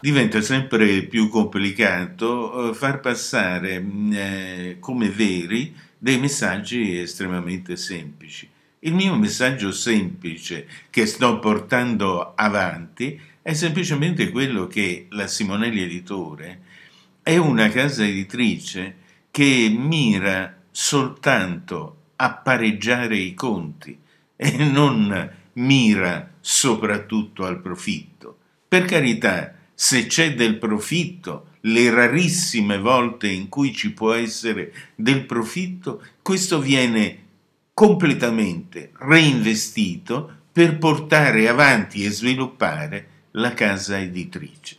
diventa sempre più complicato eh, far passare mm, eh, come veri dei messaggi estremamente semplici. Il mio messaggio semplice che sto portando avanti è semplicemente quello che la Simonelli Editore è una casa editrice che mira soltanto a pareggiare i conti e non mira soprattutto al profitto. Per carità, se c'è del profitto, le rarissime volte in cui ci può essere del profitto, questo viene completamente reinvestito per portare avanti e sviluppare la casa editrice.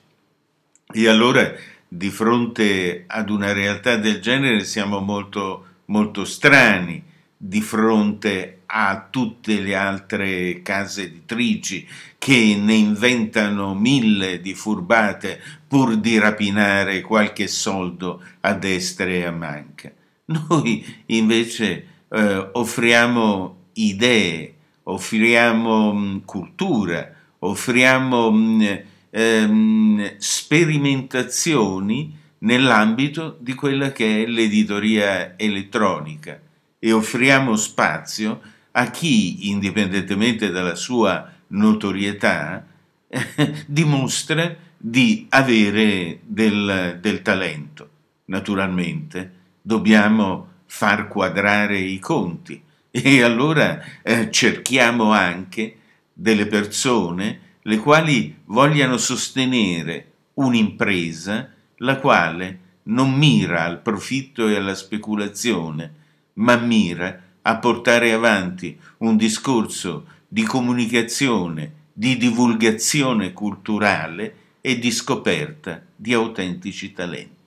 E allora di fronte ad una realtà del genere siamo molto, molto strani di fronte a tutte le altre case editrici che ne inventano mille di furbate pur di rapinare qualche soldo a destra e a manca. Noi invece eh, offriamo idee, offriamo mh, mm, cultura, offriamo mh, mm, ehm, sperimentazioni nell'ambito di quella che è l'editoria elettronica e offriamo spazio a chi, indipendentemente dalla sua notorietà, dimostra di avere del, del talento. Naturalmente dobbiamo far quadrare i conti e allora eh, cerchiamo anche delle persone le quali vogliano sostenere un'impresa la quale non mira al profitto e alla speculazione, ma mira a portare avanti un discorso di comunicazione, di divulgazione culturale e di scoperta di autentici talenti.